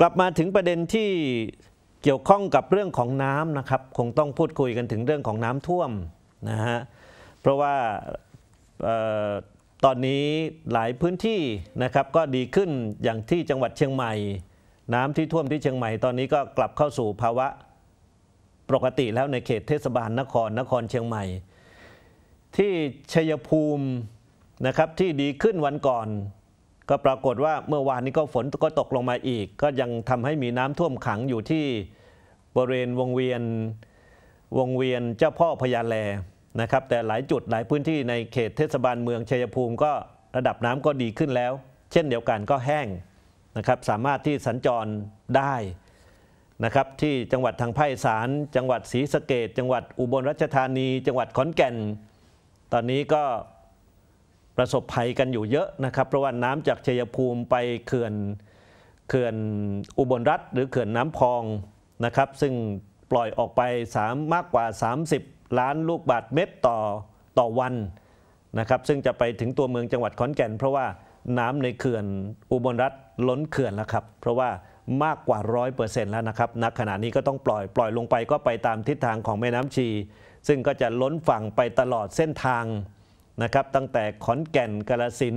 กลับมาถึงประเด็นที่เกี่ยวข้องกับเรื่องของน้ำนะครับคงต้องพูดคุยกันถึงเรื่องของน้ำท่วมนะฮะเพราะว่าตอนนี้หลายพื้นที่นะครับก็ดีขึ้นอย่างที่จังหวัดเชียงใหม่ น้ำที่ท่วมที่เชียงใหม่ ตอนนี้ก็กลับเข้าสู่ภาวะปกติแล้วในเขตเทศบาลนครนครเชียงใหม่ ที่ชัยภูมินะครับที่ดีขึ้นวันก่อนก็ปรากฏว่าเมื่อวานนี้ก็ฝนก็ตกลงมาอีก ก็ยังทำให้มีน้ำท่วมขังอยู่ที่บริเวณวงเวียน วงเวียนเจ้าพ่อพญาแลนะครับ แต่หลายจุดหลายพื้นที่ในเขตเทศบาลเมืองชัยภูมิ ก็ระดับน้ำก็ดีขึ้นแล้ว เช่นเดียวกันก็แห้งนะครับ สามารถที่สัญจรได้นะครับ ที่จังหวัดทางภาคอีสานจังหวัดศรีสะเกดจังหวัด อุบลราชธานี จังหวัดขอนแก่น ตอนนี้ก็ประสบภัยกันอยู่เยอะนะครับเพราะว่าน้ำจากชัยภูมิไปเขื่อนเขื่อนอุบลรัฐหรือเขื่อนน้ำพองนะครับซึ่งปล่อยออกไป3มากกว่า 30 ล้านลูกบาทเมตรต่อต่อวันนะครับซึ่งจะไปถึงตัวเมืองจังหวัดขอนแก่นเพราะว่าน้ำในเขื่อนอุบลรัฐล้นเขื่อนแล้วครับ เพราะว่ามากกว่า100%แล้วนะครับณขณะนี้ก็ต้องปล่อยปล่อยลงไปก็ไปตามทิศทางของแม่น้ำชี ซึ่งก็จะล้นฝั่งไปตลอดเส้นทางนะครับตั้งแต่ขอนแก่นกาลสิน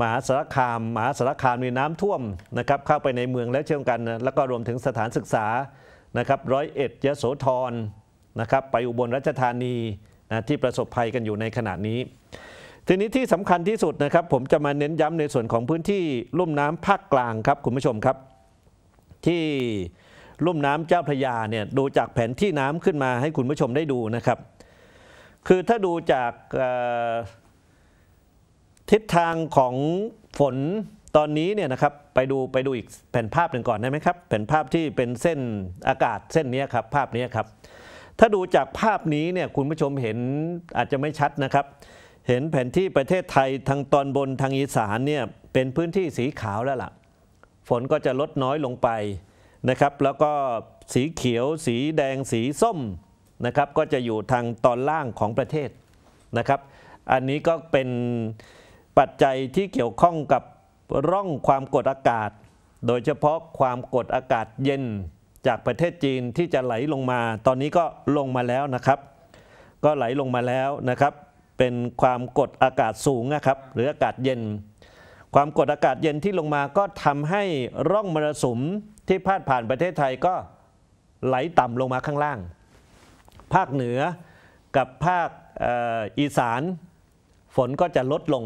มหาสารคามมหาสารคามมีน้ำท่วมนะครับ เข้าไปในเมืองแล้วเชื่อมกัน แล้วก็รวมถึงสถานศึกษานะครับร้อยเอ็ดยโสธรนะครับไปอุบลราชธานีนะที่ประสบภัยกันอยู่ในขณะนี้ ทีนี้ที่สำคัญที่สุดนะครับ ผมจะมาเน้นย้ำในส่วนของพื้นที่ลุ่มน้ำภาคกลางครับ คุณผู้ชมครับ ที่ลุ่มน้ำเจ้าพระยาเนี่ยดูจากแผนที่น้ำขึ้นมา ให้คุณผู้ชมได้ดูนะครับคือถ้าดูจากทิศทางของฝนตอนนี้เนี่ยนะครับไปดูไปดูอีกแผ่นภาพหนึ่งก่อนได้ไหมครับแผ่นภาพที่เป็นเส้นอากาศเส้นนี้ครับภาพนี้ครับถ้าดูจากภาพนี้เนี่ยคุณผู้ชมเห็นอาจจะไม่ชัดนะครับเห็นแผนที่ประเทศไทยทางตอนบนทางอีสานเนี่ยเป็นพื้นที่สีขาวแล้วล่ะฝนก็จะลดน้อยลงไปนะครับแล้วก็สีเขียวสีแดงสีส้มนะครับก็จะอยู่ทางตอนล่างของประเทศนะครับ อันนี้ก็เป็นปัจจัยที่เกี่ยวข้องกับร่องความกดอากาศ โดยเฉพาะความกดอากาศเย็นจากประเทศจีนที่จะไหลลงมา ตอนนี้ก็ลงมาแล้วนะครับ ก็ไหลลงมาแล้วนะครับ เป็นความกดอากาศสูงนะครับหรืออากาศเย็น ความกดอากาศเย็นที่ลงมาก็ทำให้ร่องมรสุมที่พาดผ่านประเทศไทยก็ไหลต่ำลงมาข้างล่างภาคเหนือกับภาคอีสาน ฝนก็จะลดลง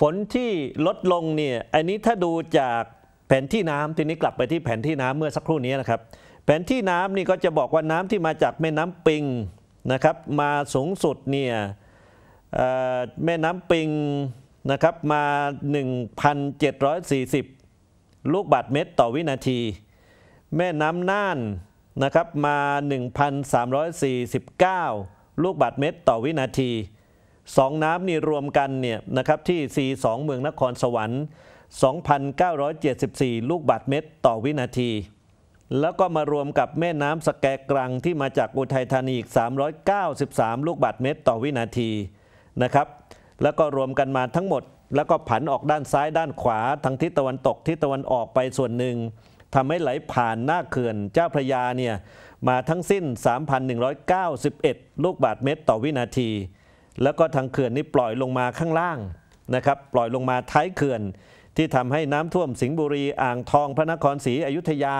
ฝนที่ลดลงเนี่ยอันนี้ถ้าดูจากแผนที่น้ำทีนี้กลับไปที่แผนที่น้ำเมื่อสักครู่นี้นะครับแผนที่น้ำนี่ก็จะบอกว่าน้ำที่มาจากแม่น้ำปิงนะครับมาสูงสุดเนี่ยแม่น้ำปิงนะครับมา1,740ลูกบาทเมตรต่อวินาที แม่น้ำน่านนะครับมา 1,349 ลูกบาทเมตรต่อวินาที 2 น้ำนี่รวมกันเนี่ยนะครับที่ C2 เมืองนครสวรรค์ 2,974 ลูกบาทเมตรต่อวินาที แล้วก็มารวมกับแม่น้ำสแกกรังที่มาจากอุทัยธานีอีก 393 ลูกบาทเมตรต่อวินาที นะครับ แล้วก็รวมกันมาทั้งหมด แล้วก็ผันออกด้านซ้ายด้านขวาทางทิศตะวันตกทิศตะวันออกไปส่วนหนึ่งทำให้ไหลผ่านหน้าเขื่อนเจ้าพระยาเนี่ยมาทั้งสิ้น 3,191 ลูกบาทเมตรต่อวินาที แล้วก็ทางเขื่อนนี้ปล่อยลงมาข้างล่างนะครับ ปล่อยลงมาท้ายเขื่อน ที่ทำให้น้ำท่วมสิงห์บุรีอ่างทองพระนครศรีอยุธยา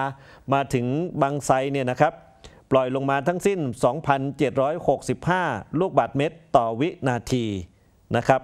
มาถึงบางไทรเนี่ยนะครับ ปล่อยลงมาทั้งสิ้น 2,765 ลูกบาทเมตรต่อวินาทีนะครับ